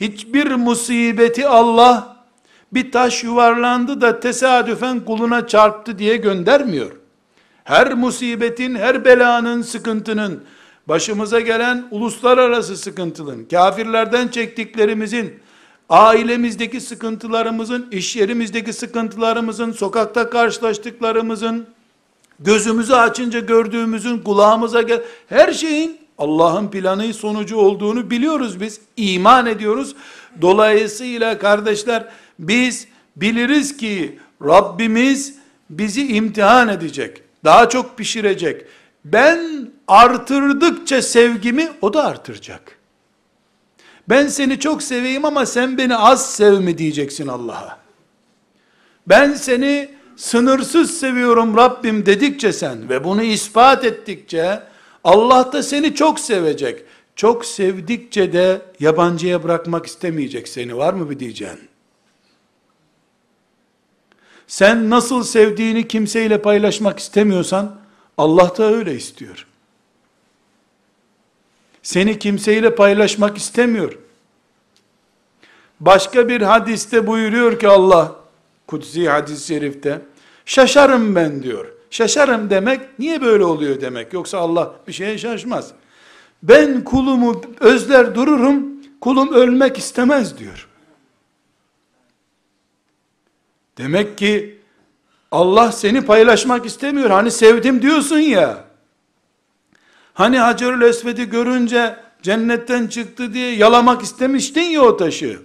hiçbir musibeti Allah bir taş yuvarlandı da tesadüfen kuluna çarptı diye göndermiyor. Her musibetin, her belanın, sıkıntının, başımıza gelen uluslararası sıkıntının, kafirlerden çektiklerimizin, ailemizdeki sıkıntılarımızın, iş yerimizdeki sıkıntılarımızın, sokakta karşılaştıklarımızın, gözümüzü açınca gördüğümüzün, kulağımıza gel her şeyin Allah'ın planı sonucu olduğunu biliyoruz biz. İman ediyoruz. Dolayısıyla kardeşler biz biliriz ki Rabbimiz bizi imtihan edecek. Daha çok pişirecek. Ben artırdıkça sevgimi o da artıracak. Ben seni çok seveyim ama sen beni az sevme diyeceksin Allah'a. Ben seni sınırsız seviyorum Rabbim dedikçe sen ve bunu ispat ettikçe Allah da seni çok sevecek. Çok sevdikçe de yabancıya bırakmak istemeyecek seni. Var mı bir diyeceğin? Sen nasıl sevdiğini kimseyle paylaşmak istemiyorsan Allah da öyle istiyor. Seni kimseyle paylaşmak istemiyor. Başka bir hadiste buyuruyor ki Allah, kutsi hadis-i şerifte, şaşarım ben diyor. Şaşarım demek niye böyle oluyor demek. Yoksa Allah bir şeye şaşmaz. Ben kulumu özler dururum, kulum ölmek istemez diyor. Demek ki Allah seni paylaşmak istemiyor. Hani sevdim diyorsun ya. Hani Hacerül Esved'i görünce cennetten çıktı diye yalamak istemiştin ya o taşı.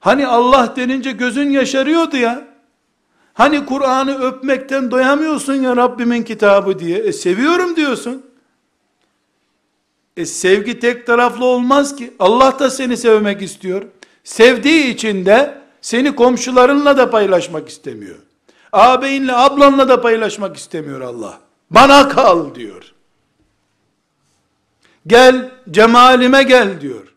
Hani Allah denince gözün yaşarıyordu ya. Hani Kur'an'ı öpmekten doyamıyorsun ya Rabbimin kitabı diye. E seviyorum diyorsun. E sevgi tek taraflı olmaz ki. Allah da seni sevmek istiyor. Sevdiği için de seni komşularınla da paylaşmak istemiyor. Ağabeyinle ablanla da paylaşmak istemiyor Allah. Bana kal diyor. Gel cemalime gel diyor.